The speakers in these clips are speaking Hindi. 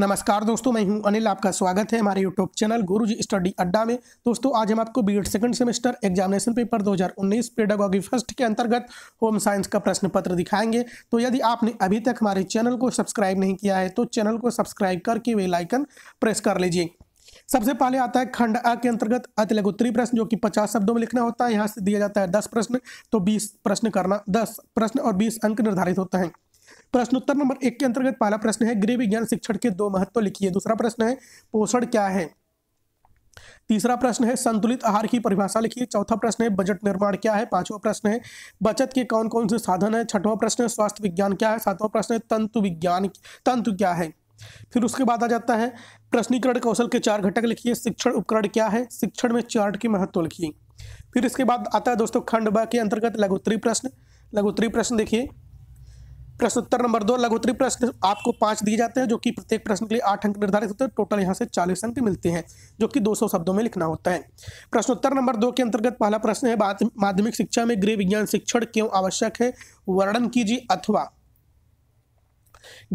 नमस्कार दोस्तों मैं हूं अनिल आपका स्वागत है हमारे यूट्यूब चैनल गुरुजी स्टडी अड्डा में दोस्तों आज हम आपको B Ed second semester examination paper 2019 pedagogy first के अंतर्गत होम साइंस का प्रश्न पत्र दिखाएंगे तो यदि आपने अभी तक हमारे चैनल को सब्सक्राइब नहीं किया है तो चैनल को सब्सक्राइब करके वे लाइकन प्रेस कर लीजिए सबसे पहले आता है खंड अ के अंतर्गत अति लघुत्तरी प्रश्न जो कि पचास शब्दों में लिखना होता है यहाँ से दिया जाता है दस प्रश्न तो बीस प्रश्न करना दस प्रश्न और बीस अंक निर्धारित होते हैं प्रश्नोत्तर नंबर एक के अंतर्गत पहला प्रश्न है गृह विज्ञान शिक्षण के दो महत्व लिखिए दूसरा प्रश्न है पोषण क्या है तीसरा प्रश्न है संतुलित आहार की परिभाषा लिखिए चौथा प्रश्न है बजट निर्माण क्या है पांचवा प्रश्न है बचत के कौन कौन से साधन है छठवां प्रश्न है स्वास्थ्य विज्ञान क्या है सातवां प्रश्न है तंतु विज्ञान तंतु क्या है फिर उसके बाद आ जाता है प्रश्नीकरण कौशल के चार घटक लिखिए शिक्षण उपकरण क्या है शिक्षण में चार्ट की महत्व लिखिए फिर इसके बाद आता है दोस्तों खंड ब के अंतर्गत लघुत्तरी प्रश्न लघुत्तरी प्रश्न देखिए प्रश्न उत्तर नंबर दो लघु उत्तरी प्रश्न आपको पांच दिए जाते हैं जो कि प्रत्येक प्रश्न के लिए आठ अंक निर्धारित होते हैं टोटल यहाँ से चालीस अंक मिलते हैं जो कि 200 शब्दों में लिखना होता है प्रश्न उत्तर नंबर दो के अंतर्गत पहला प्रश्न है माध्यमिक शिक्षा में गृह विज्ञान शिक्षण क्यों आवश्यक है वर्णन कीजिए अथवा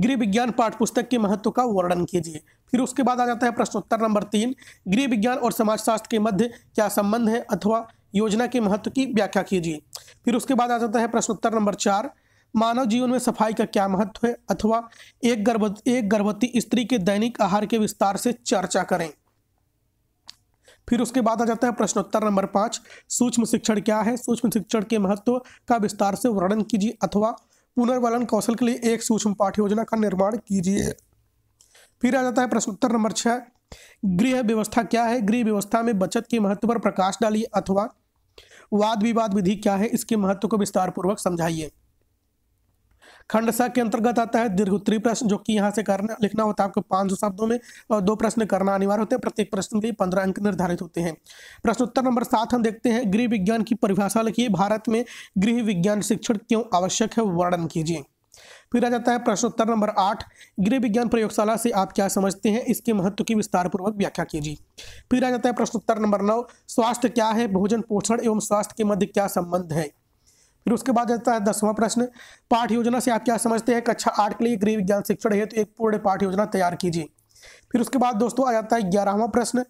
गृह विज्ञान पाठ्यपुस्तक के महत्व का वर्णन कीजिए फिर उसके बाद आ जाता है प्रश्न उत्तर नंबर तीन गृह विज्ञान और समाजशास्त्र के मध्य क्या संबंध है अथवा योजना के महत्व की व्याख्या कीजिए फिर उसके बाद आ जाता है प्रश्न उत्तर नंबर चार मानव जीवन में सफाई का क्या महत्व है अथवा एक गर्भ एक गर्भवती स्त्री के दैनिक आहार के विस्तार से चर्चा करें फिर उसके बाद आ जाता है प्रश्नोत्तर नंबर पाँच सूक्ष्म शिक्षण क्या है सूक्ष्म शिक्षण के महत्व का विस्तार से वर्णन कीजिए अथवा पुनर्वलन कौशल के लिए एक सूक्ष्म पाठ योजना का निर्माण कीजिए फिर आ जाता है प्रश्नोत्तर नंबर छः गृह व्यवस्था क्या है गृह व्यवस्था में बचत के महत्व पर प्रकाश डालिए अथवा वाद विवाद विधि क्या है इसके महत्व को विस्तारपूर्वक समझाइए खंड स के अंतर्गत आता है दीर्घ उत्तरी प्रश्न जो कि यहाँ से करना लिखना होता है आपको सौ शब्दों में और दो प्रश्न करना अनिवार्य होते हैं प्रत्येक प्रश्न के लिए पंद्रह अंक निर्धारित होते हैं प्रश्न उत्तर नंबर सात हम देखते हैं गृह विज्ञान की परिभाषा लिखिए भारत में गृह विज्ञान शिक्षण क्यों आवश्यक है वर्णन कीजिए फिर आ जाता है प्रश्नोत्तर नंबर आठ गृह विज्ञान प्रयोगशाला से आप क्या समझते हैं इसके महत्व की विस्तार पूर्वक व्याख्या कीजिए फिर आ जाता है प्रश्नोत्तर नंबर नौ स्वास्थ्य क्या है भोजन पोषण एवं स्वास्थ्य के मध्य क्या संबंध है फिर उसके बाद जाता है दसवां प्रश्न पाठ योजना से आप क्या समझते हैं कक्षा अच्छा आठ के लिए गृह विज्ञान शिक्षण हेतु तो एक पूर्ण पाठ योजना तैयार कीजिए फिर उसके बाद दोस्तों आ जाता है ग्यारहवा प्रश्न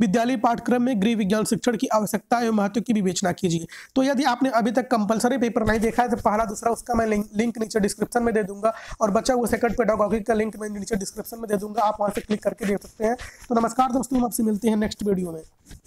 विद्यालय पाठ्यक्रम में गृह विज्ञान शिक्षण की आवश्यकता एवं महत्व की विवेचना कीजिए तो यदि आपने अभी तक कंपलसरी पेपर नहीं देखा है तो पहला दूसरा उसका मैं लिंक, लिंक नीचे डिस्क्रिप्शन में दे दूंगा और बच्चा हुआ सेकंड पेडागॉगी का लिंक मैं नीचे डिस्क्रिप्शन में दे दूंगा आप वहां से क्लिक करके देख सकते हैं तो नमस्कार दोस्तों हम आपसे मिलते हैं नेक्स्ट वीडियो में